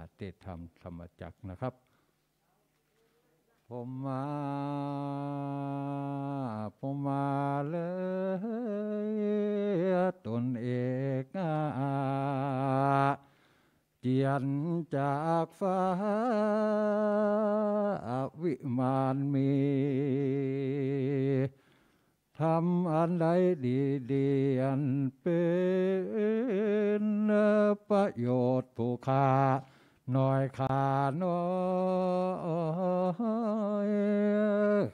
าเตธรรมธรรมจักนะครับ ผมมา ผมมาเลยตนเอก เจียนจากฟ้า วิมานมี ทำอันใดดีดีอันเป็นประโยชน์ผู้ค่าน้อยขาน้อย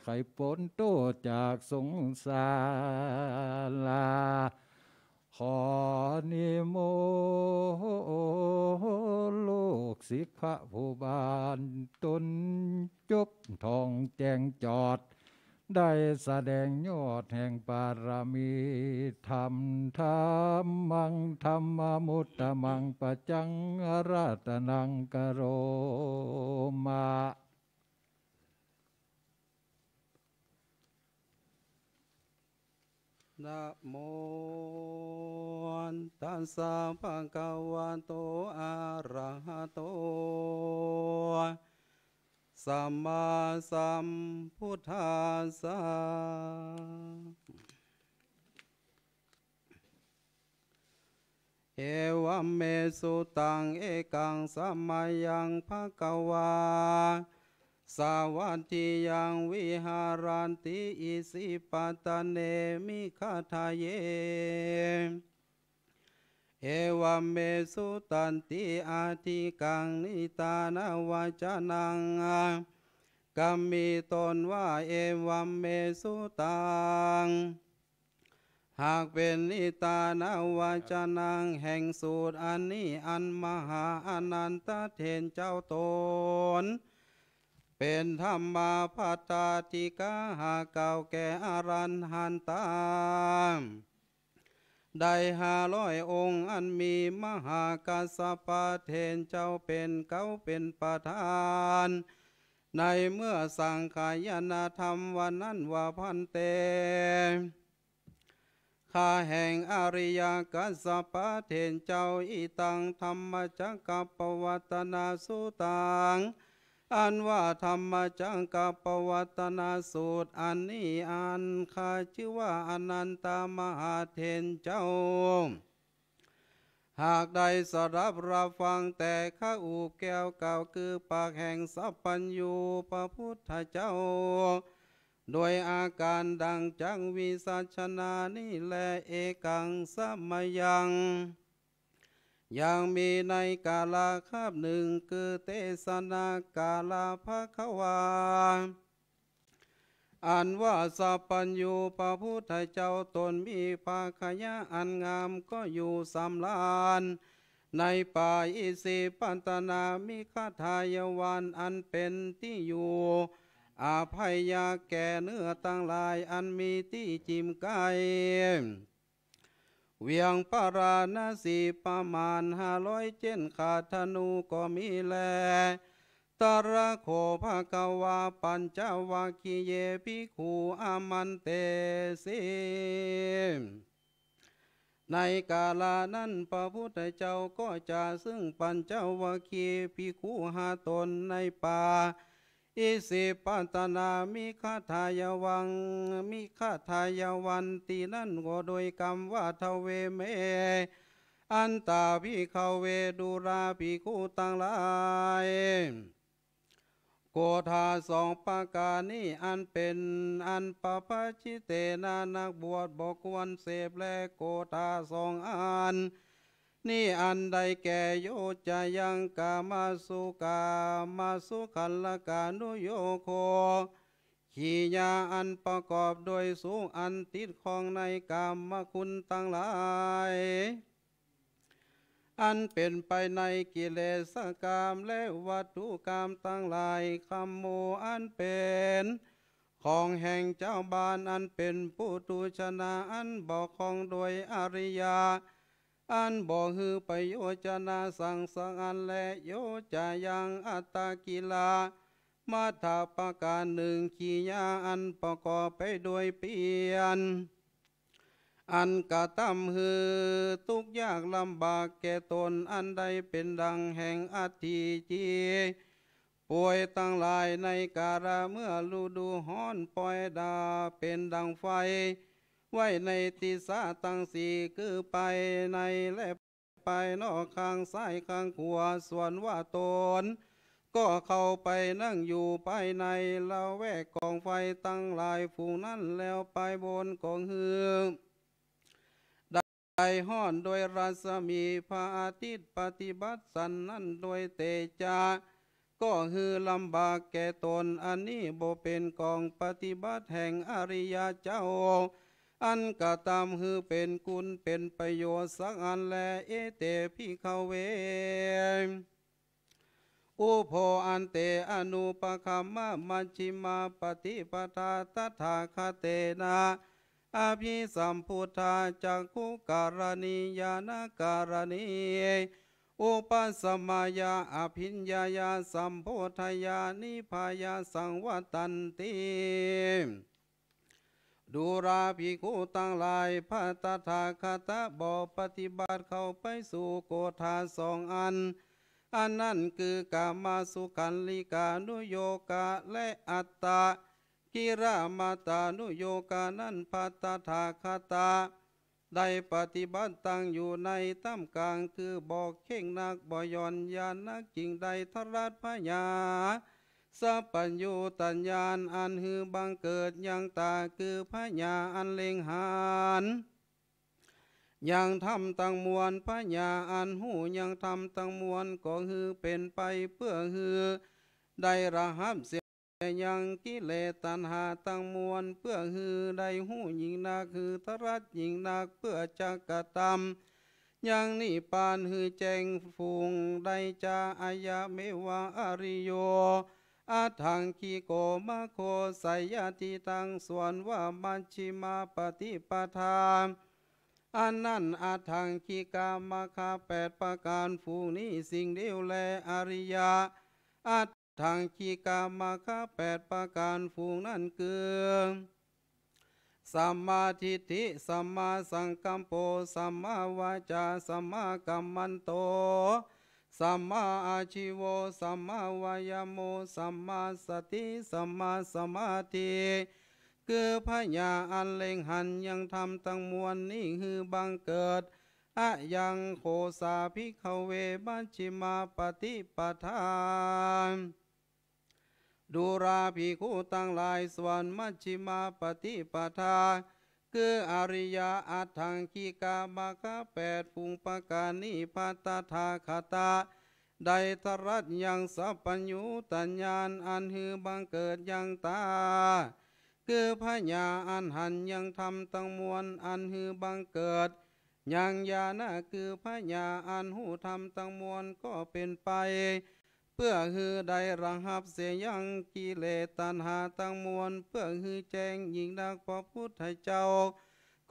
ไข่ปนโตจากสงสารลาขอนิโมโลกสิ์พระผู้บานตนจบทองแจงจอดได้แสดงยอดแห่งปารามีธรรมธรรมังธรรมมุตตมังปะจังรัตนังกโรมานะโมตัสสะภะคะวะโตอะระหะโตสัมมาสัมพุทธาสาเอวัมเมสุตังเอกังสัมมายังภะกวา สาวัติยังวิหารันติอิสิปตันเนมิคาทาเยเอวัมเมสุตันติอาทิกังนิตานาวาจานังกัมมีตนว่าเอวัมเมสุตังหากเป็นนิตานาวาจานังแห่งสูตรอันนี้อันมหาอนันตเทนเจ้าตน เป็นธรรมาพัตตาิกาหาเก่าแก่อรันหันตามได้ห้าร้อยองค์อันมีมหากัสปะเทนเจ้าเป็นเขาเป็นประธาน ในเมื่อสังขายนาธรรมวันนั้นว่าพันเตข้าแห่งอริยกัสปะเทนเจ้าอีตังธรรมจักรปวัตนาสุตังอันว่าธรรมจังกับปวัตนาสูตร อันนี้อันคาชื่อว่าอนันตามหาเทนเจ้า หากใดสรับรับฟังแต่ข้าอูแก้วเก่าคือปากแห่งสัพพัญญูพระพุทธเจ้าโดยอาการดังจังวิสัชนานี่แลเอกังสัมยังยังมีในกาลาคาบหนึ่งคือเทศนากาลาภควาอันว่าสัพพัญญูพระพุทธเจ้าตนมีภาคยะอันงามก็อยู่สำลานในป่าอิสิปันตนามิคาทายวันอันเป็นที่อยู่อาภัยยาแก่เนื้อตั้งลายอันมีที่จิมไกเวียงปาราณสีประมาณห้าร้อยเจนขาธนูก็มีแล ตระโคภะกวาปัญจวาคีเยพิคูอามันเตสิในกาลานั้นพระพุทธเจ้าก็จะซึ่งปัญจวาคีพิคูหาตนในป่าอิสิปัตนามิฆาทายวัง มิฆาทายวันตีนั่นก็โดยกรรมว่าทเวเม อันตาพิขเวดูราพิคูตังลาย โกธาสองปาการนี้อันเป็นอันปปปจชิเตนานักบวชบอกววรเสพและโกธาสองอันนี่อันใดแก่โยจะยังกามาสุกามาสุขันละกานุโยโคขียาอันประกอบโดยสูงอันติดของในกามมคุณตั้งหลาย อันเป็นไปในกิเลสกามและวัตถุกามตั้งหลายคำโมอันเป็นของแห่งเจ้าบานอันเป็นผู้ตูชนะอันบอกของโดยอริยาอันบ่หือประโยชนาสังสังอันและโยจะยังอัตตากีลามาถาปการหนึ่งขียาอันประกอบไปด้วยเปลี่ยน อันกระทำหือทุกยากลำบากแก่ตนอันใดเป็นดังแห่งอัติจีป่วยตั้งหลายในกาลเมื่อลูดูห้อนปล่อยดาเป็นดังไฟไว้ในตีสาตังสีคือไปในและไปนอกข้างซ้ายข้างขวาส่วนว่าตน ก็เข้าไปนั่งอยู่ภายในเราแวกกองไฟตั้งลายฝูงนั้นแล้วไปบนกองเฮือไ้ห้อนโดยรัศมีพระอาทิตย์ปฏิบัติสันนั่นโดยเตจาก็คือลำบากแก่ตนอันนี้โบเป็นกองปฏิบัติแห่งอริยเจ้าอันกะตามหือเป็นกุลเป็นประโยชน์สักอันแลเอเตพิเขาเวอุโพอันเตอนุปคัมมะมัชิมาปฏิปทาตถาคเตนะอาภิสัมพุทธาจักขุการณียานาการณี อุปสมายาอภิญญาาสัมุทธยานิพายาสังวตันติดูราภิกขุตั้งหลายพระตถาคตบอปฏิบัติเข้าไปสู่โกธาสองอันอันนั้นคือกามาสุขันลิกานุโยกะและอัตตากิรามาตานุโยกานั้นพัตถาคตาได้ปฏิบัติตั้งอยู่ในตั้มกลางคือบอกเข่งนักบอยอนยานักจริงใดทรัตพญาสัพพญุตัญญาณอันหือบังเกิดยังตาคือพญาอันเล็งหานยังทำตังมวลพญาอันหูยังทำตังมวลก็หือเป็นไปเพื่อหือได้ระหับเสียยังกิเลตันหาตังมวลเพื่อหือได้หูหญิงนาคือทรัตหญิงนาเพื่อจักกะตำยังนี่ปานหือแจงฟุงได้จาอายะเมวาอริโยอาทังคีโกมะโคสยติตังส่วนว่ามัชชิมาปฏิปทาอันนั้นอาทังคีกามาคาแปดประการฟูนี้สิ่งเดียวแลอริยาอาทังคีกามาคาแปดประการฟูงนั้นคือสัมมาทิฏฐิสัมมาสังกัปโปสัมมาวาจาสัมมากัมมันโตสัมมาอาชิโวสัมมาวายโมสัมมาสติ สัมมาสมาธิคือพญาอันเล็งหันยังทำตั้งมวลนี่คือบังเกิด อะยังโคสาพิขเวบัญชิมาปฏิปทานดูราภิคุตั้งลายสวรมัชชิมาปฏิปทานคืออริยอัตถังคีกาบาคาแปดปุงปาการนิพัตตาคตาไดทรัตยังสัพปัญญุตัญญาอันหือบังเกิดยังตา คือพญาอันหันยังทำตั้งมวลอันหือบังเกิดยังญาณคือพญาอันหูทำตั้งมวลก็เป็นไปเพื่อคือได้ระหับเสียยังกิเลสตัณหาตั้งมวล เพื่อคือแจ้งยิงดักพระพุทธเจ้า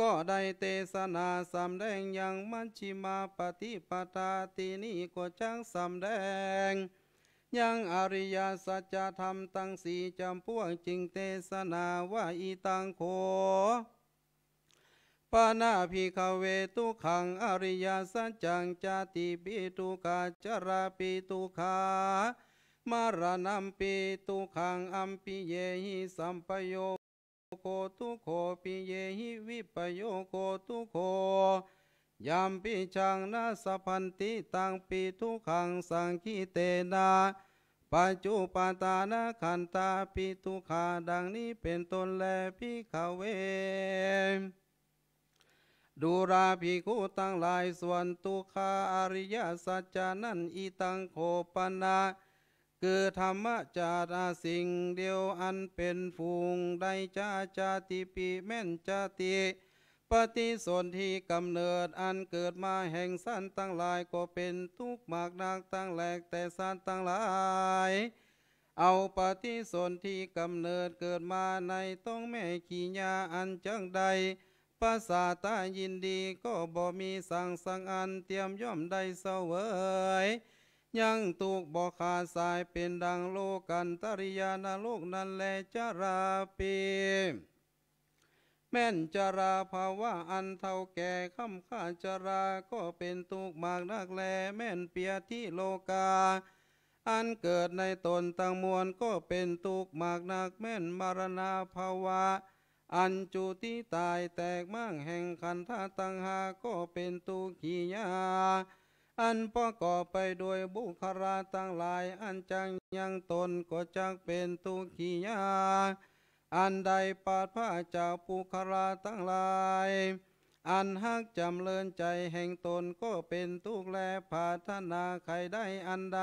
ก็ได้เตสนาสำแดงยังมัชชิมาปฏิปทาตีนี้ก็จังสำแดง ยังอริยสัจธรรมตั้งสี่จำพวกจึงเตสนาว่าอีตังโคปานาภิกเวตุขังอริยสัจจังจติปิตุกาจราปิตุขามารนัมปิตุขังอัมปิเยหิสัมปโยโคตุโคปิเยหิวิปโยโคตุโคยามปิชังนาสพันติตังปิทุขังสังคีเตนา ปัจจุปตานาขันตาปิทุขาดังนี้เป็นต้นแลพิกเวดูราภิกุตั้งหลายส่วนตุคาอริยสัจจานันอีตังโคปนาคือธรรมจาตาสิ่งเดียวอันเป็นฟูงไดจาจาติปีแม่นจาติปฏิสนธิกำเนิดอันเกิดมาแห่งสั้นตั้งหลายก็เป็นทุกข์มากนักตั้งแหลกแต่สั้นตั้งหลาย เอาปฏิสนธิกำเนิดเกิดมาในต้องแม่ขีญาอันจังใดปสาตายินดีก็บ่มีสั่งสังอันเตรียมย่อมได้เสวย ยังตูกบ่ขาดสายเป็นดังโลกันตริยานาโลกนั้นแลจราปีแม่นจราภาวะอันเท่าแก่คำข้าจรา ก็เป็นตูกมากนักแลแม่นเปียที่โลกา อันเกิดในตนตังมวลก็เป็นตูกมากนัก แม่นมารณาภาวะอันจุตีตายแตกมั่งแห่งขันธาตังหาก็เป็นตุขียาอันประกอบไปด้วยบุคราตั้งหลาย อันจังยังตนก็จักเป็นตุขียาอันใดปาดผ้าจากปุคราตั้งหลาย อันหักจำเลินใจแห่งตนก็เป็นทุกแลผาธนาใครได้อันใด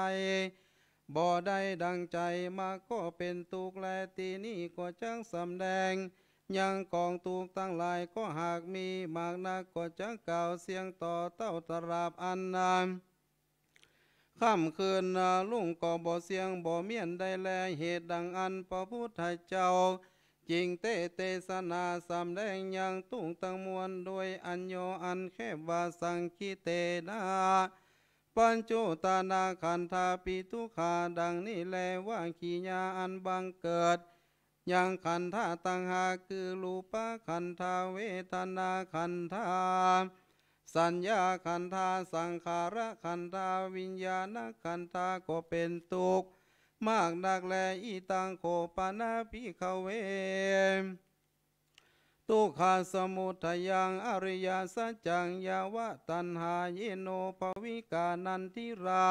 บ่ได้ดังใจมาก็เป็นทุกแลตีนี้ก็จังสำแดงยังกองตูมตั้งหลายก็หากมีมากนักก็จะกล่าวเสียงต่อเต้าตราบอันนามค่ำคืนนาลุงก็บ่เสียงบ่เมียนได้แลเหตุดังอันพระพุทธเจ้าจิงเตเตสนาสำแดงยังตุ้งตังมวลด้วยอัญโยอันแคบวาสังคีเตนาปัญจุตานาคันธาปิทุขาดังนี้แลว่าขีญาอันบังเกิดยังขันธาตังหาคือรูปขันธาเวทนาขันธาสัญญาขันธาสังขารขันธาวิญญาณขันธาก็เป็นตุกมากนักแลอีตังโคปนาพิขเวตุขาสมุทยังอริยสัจจังยาวะตันหาเยโนภวิกานันทิรา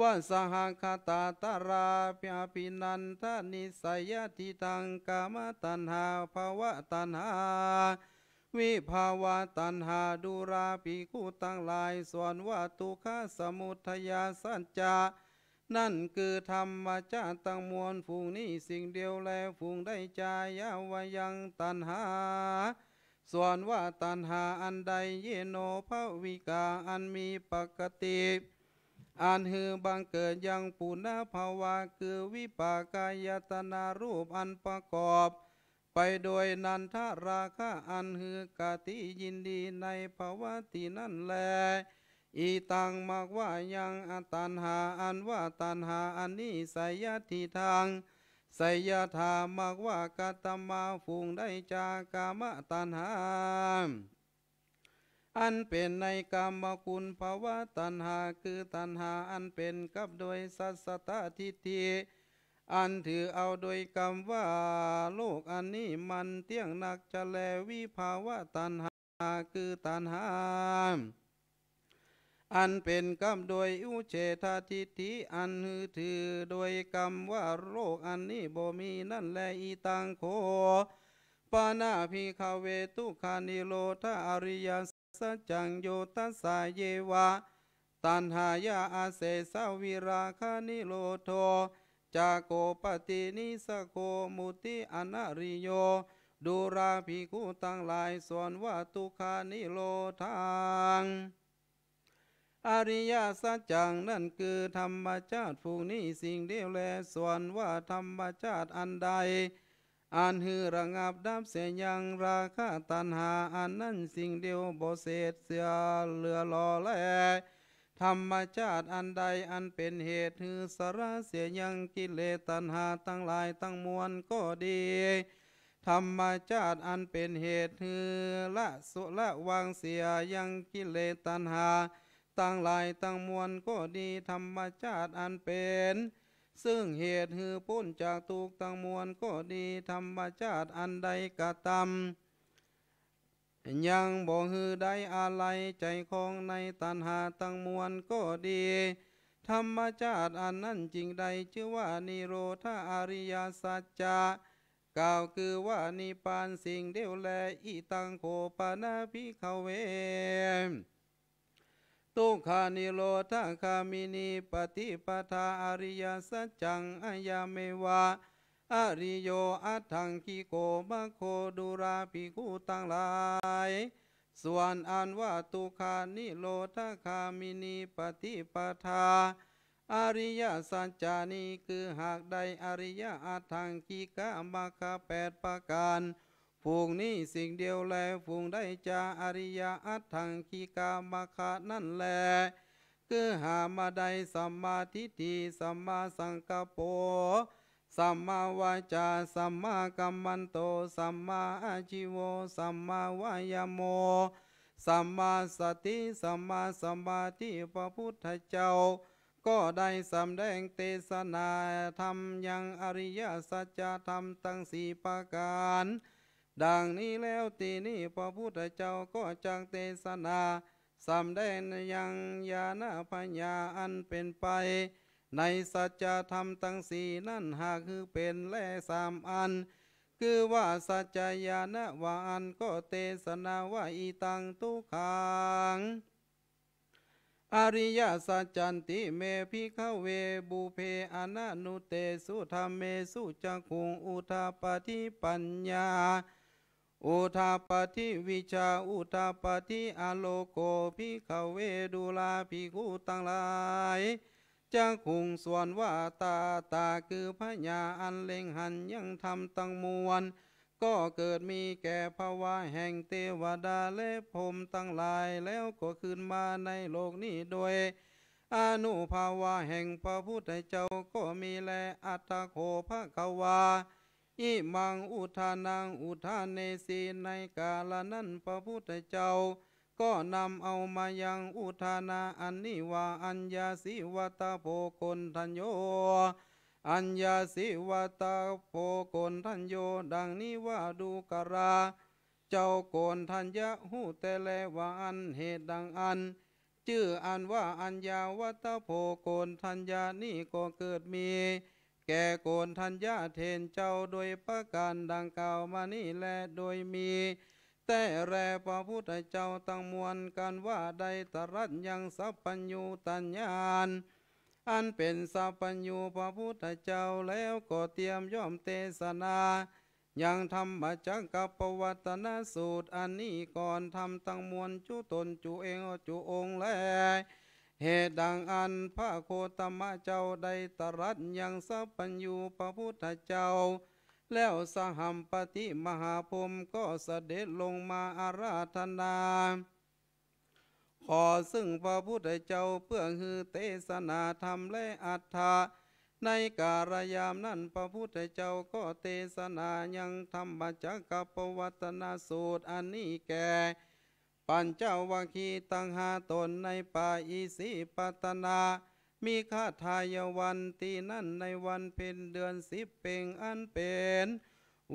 ว่าสหคตาตาราพิอภินันทานิสัยทิตังกามตันหาภาวะตันหาวิภาวะตันหาดูราปิคูตั้งลายส่วนว่าตุคาสมุทยาสัญจานั่นคือธรรมชาติตั้งมวลฝูงนี้สิ่งเดียวแลฝูงได้จยาวยังตันหา ส่วนว่าตันหาอันใดเยโนภวิกาอันมีปกติอันหือบังเกิดยังปุณภาวะคือวิปากายตนารูปอันประกอบ ไปโดยนันทราคะอันหือกาติยินดีในภาวะที่นั่นแลอีตังมากว่ายังอัตันหาอันว่าตันหาอันนี้ไสยทิทางไสยธามากว่ากาตมาฟุงได้จากามะตันหาอันเป็นในกรรมคุณภาวะตัณหาคือตัณหา อันเป็นกับโดยสัสตาทิฏฐิอันถือเอาโดยกรรมว่าโลกอันนี้มันเตี้ยงหนักจะแลวิภาวะตัณหาคือตัณหาอันเป็นกรรมโดยอุเฉทาทิฏฐิอันหือถือ โดยกรรมว่าโลกอันนี้บ่มีนั่นแลอีตังโคปานาพิคาเวตุคานิโลธาอริยสัจจังโยตัสาเยวะตันหายาอาเสสวิราคานิโลโทจาโกปตินิสโคมุติอนาริโยดูราภิกุตั้งหลายส่วนวัตุคานิโลทางอริยสัจจังนั่นคือธรรมชาติภูนี้สิ่งเดียวแลส่วนว่าธรรมชาติอันใดอันหือระงับดับเสียยังราคาตันหาอันนั้นสิ่งเดียวบ่เศษเสือเหลือรอแลธรรมชาติอันใดอันเป็นเหตุหือสารเสียยังกิเลสตันหาตั้งหลายตั้งมวลก็ดีธรรมชาติอันเป็นเหตุหือละสุละวางเสียยังกิเลสตันหาตั้งหลายตั้งมวลก็ดีธรรมชาติอันเป็นซึ่งเหตุหือพ้นจากทุกตังมวลก็ดีธรรมชาติอันใดกระทำยังบ่หือได้อะไรใจของในตันหาตังมวลก็ดี ธรรมชาติอันนั้นจริงใดชื่อว่านิโรธาอริยสัจจะกล่าวคือว่านิพานสิ่งเดียวแลอีตังโคปนาพิขเวทุกขานิโรธาคามินีปฏิปทาอริยสัจจังอายาเมวาอริโยอัทังกิโกมะโคดุราภิกุตังลาย ส่วนอันว่าตุคานิโรธาคามินีปฏิปทาอริยสัจจานีคือหากใดอริยอัทังกิกามะคาแปดประการภูงนี้สิ่งเดียวแลภูงได้จาอริยอัตถังคีกามาคานั่นแล คือหามาได้สัมมาทิฏฐิสัมมาสังกปรสัมมาวาจาสัมมากัมมันโตสัมมาอาชิวสัมมาวายโมสัมมาสติสัมมาสมาทิพระพุทธเจ้า ก็ได้สำแดงเตสนาธรรมยังอริยสัจธรรมตั้งสี่ประการดังนี้แล้วตีนี้พระพุทธเจ้าก็จังเทศนาสำแดงยังญาณพัญญาอันเป็นไป ในสัจธรรมตั้งสี่นั่นหากคือเป็นแล่สามอัน คือว่าสัจญาณวาอันก็เทศนาว่าอีตังตุขังอริยสัจจันติเมพิฆเวบุเพอนานุเตสุธรรมเมสุจักขุงอุทาปฏิปัญญาอุทาปฏิวิชาอุทาปฏิอโลโกพิขเวดูลาพิกุตังลายจักคุงส่วนว่าตาตาคือพญาอันเล็งหันยังทำตังมวล ก็เกิดมีแก่ภาวะแห่งเทวดาและพรมตั้งหลายแล้วก็ขึ้นมาในโลกนี้โดยอนุภาวะแห่งพระพุทธเจ้าก็มีแลอัตโคภะควาาอิมังอุทานังอุทานเนสีในกาลนั้นพระพุทธเจ้า ก็นำเอามายังอุทานาอันนี้ว่าอัญญาสิวตาโพกนทันโยอัญญาสิวตาโพกนทันโยดังนี้ว่าดูกราเจ้าโกนทัญญะหูแต่แลว่าอันเหตุดังอัน ชื่ออันว่าอัญญาวัตโพกนทัญญานี่ก็เกิดมีแก่โกนทัญญาเทนเจ้าโดยประการดังกล่าวมานี่แลโดยมี แต่แรพระพุทธเจ้าตั้งมวลกันว่าใดตรัสยังสัพพัญญูตัญญาณอันเป็นสัพพัญญูพระพุทธเจ้าแล้วก็เตรียมย่อมเทศนา ยังธรรมจักกับประวัตนสูตร อันนี้ก่อนทำตั้งมวลจุตนจุเองจุองแลเหตุดังอันพระโคตมะเจ้าได้ตรัสยังสัพพัญญูพระพุทธเจ้า แล้วสหัมปติมหาพรมก็เสด็จลงมาอาราธนา ขอซึ่งพระพุทธเจ้าเพื่อฮือเตสนาธรรมและอัฏฐะในการยามนั้นพระพุทธเจ้าก็เตสนายังธรรมจักัปวัตนาสูตรอันนี้แก่ปัญจวัคคีตังหาตนในป่าอีสีปัตนา มีคาทายวันตีนั่นในวันเป็นเดือนสิบเป่งอันเป็น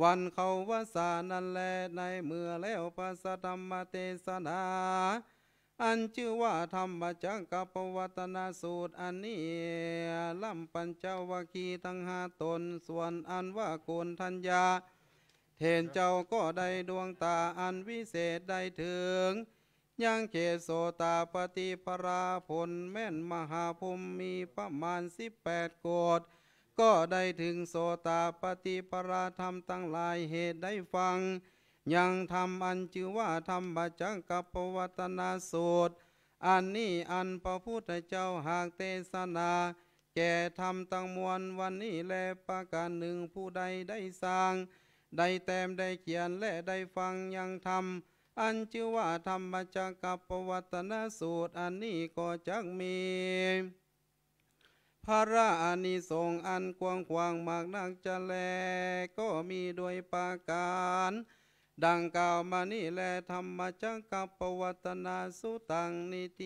วันเขาวาสานั่นแลในเมื่อแล้วปัสธรรมเทศนา อันชื่อว่าธรรมจักกปวัตนาสูตรอันนี้ลำปัญจวัคคีตั้งหาตนส่วนอันว่าโกนทัญญาเห็นเจ้าก็ได้ดวงตาอันวิเศษได้ถึง ยังเขตโสตาปฏิปราผลแม่นมหาภูมิมีประมาณสิบแปดโกดก็ได้ถึงโสตาปฏิปราธรรมตั้งหลายเหตุได้ฟัง ยังทำอันชื่อว่าธรรมจังกับปวัตนาสูตรอันนี้อันพระพุทธเจ้าหากเทศนา แก่ธรรมตั้งมวลวันนี้แลประการหนึ่งผู้ใดได้สร้างได้แต้มได้เขียนและได้ฟังยังทำอันชื่อว่าธรรมจักกับปวัตนสูตรอันนี้ก็จักมี พระราอนิสงอันกว้างขวางมากนักจะแลก็มีโดยปาการดังกล่าวมานี่แลธรรมจักกับปวัตนาสุตังนิติ